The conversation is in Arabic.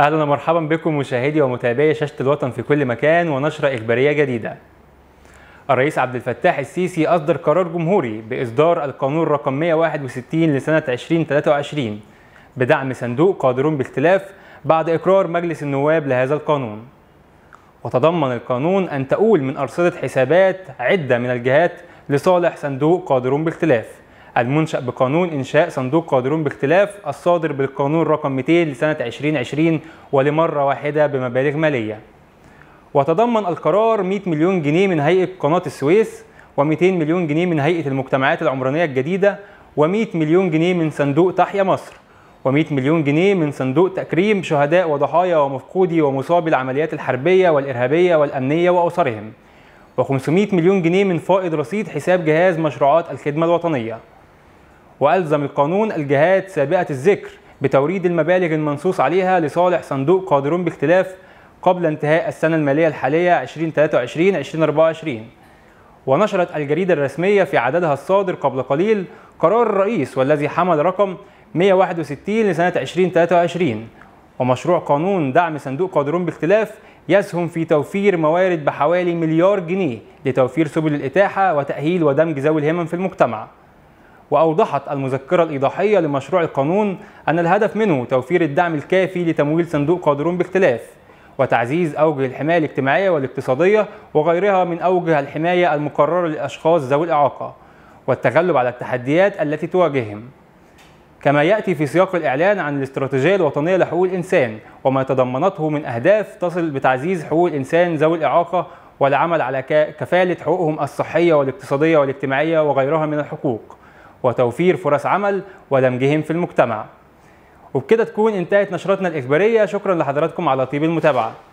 اهلا ومرحبا بكم مشاهدي ومتابعي شاشه الوطن في كل مكان ونشره اخباريه جديده. الرئيس عبد الفتاح السيسي اصدر قرار جمهوري باصدار القانون رقم 161 لسنه 2023 بدعم صندوق قادرون باختلاف بعد اقرار مجلس النواب لهذا القانون. وتضمن القانون ان تؤول من ارصده حسابات عده من الجهات لصالح صندوق قادرون باختلاف. المنشأ بقانون إنشاء صندوق قادرون باختلاف الصادر بالقانون رقم 200 لسنة 2020 ولمرة واحدة بمبالغ مالية وتضمن القرار 100 مليون جنيه من هيئة قناة السويس و200 مليون جنيه من هيئة المجتمعات العمرانية الجديدة و100 مليون جنيه من صندوق تحيا مصر و100 مليون جنيه من صندوق تكريم شهداء وضحايا ومفقودي ومصابي العمليات الحربية والإرهابية والأمنية وأسرهم و500 مليون جنيه من فائض رصيد حساب جهاز مشروعات الخدمة الوطنية وألزم القانون الجهات سابقة الذكر بتوريد المبالغ المنصوص عليها لصالح صندوق قادرون باختلاف قبل انتهاء السنة المالية الحالية 2023-2024 ونشرت الجريدة الرسمية في عددها الصادر قبل قليل قرار الرئيس والذي حمل رقم 161 لسنة 2023 ومشروع قانون دعم صندوق قادرون باختلاف يسهم في توفير موارد بحوالي مليار جنيه لتوفير سبل الإتاحة وتأهيل ودمج ذوي الهمم في المجتمع وأوضحت المذكرة الإيضاحية لمشروع القانون أن الهدف منه توفير الدعم الكافي لتمويل صندوق قادرون باختلاف وتعزيز أوجه الحماية الاجتماعية والاقتصادية وغيرها من أوجه الحماية المقررة للأشخاص ذوي الإعاقة والتغلب على التحديات التي تواجههم كما يأتي في سياق الإعلان عن الاستراتيجية الوطنية لحقوق الإنسان وما تضمنته من أهداف تصل بتعزيز حقوق الإنسان ذوي الإعاقة والعمل على كفالة حقوقهم الصحية والاقتصادية والاجتماعية وغيرها من الحقوق وتوفير فرص عمل ودمجهم في المجتمع وبكده تكون انتهت نشرتنا الإخبارية شكرا لحضراتكم على طيب المتابعة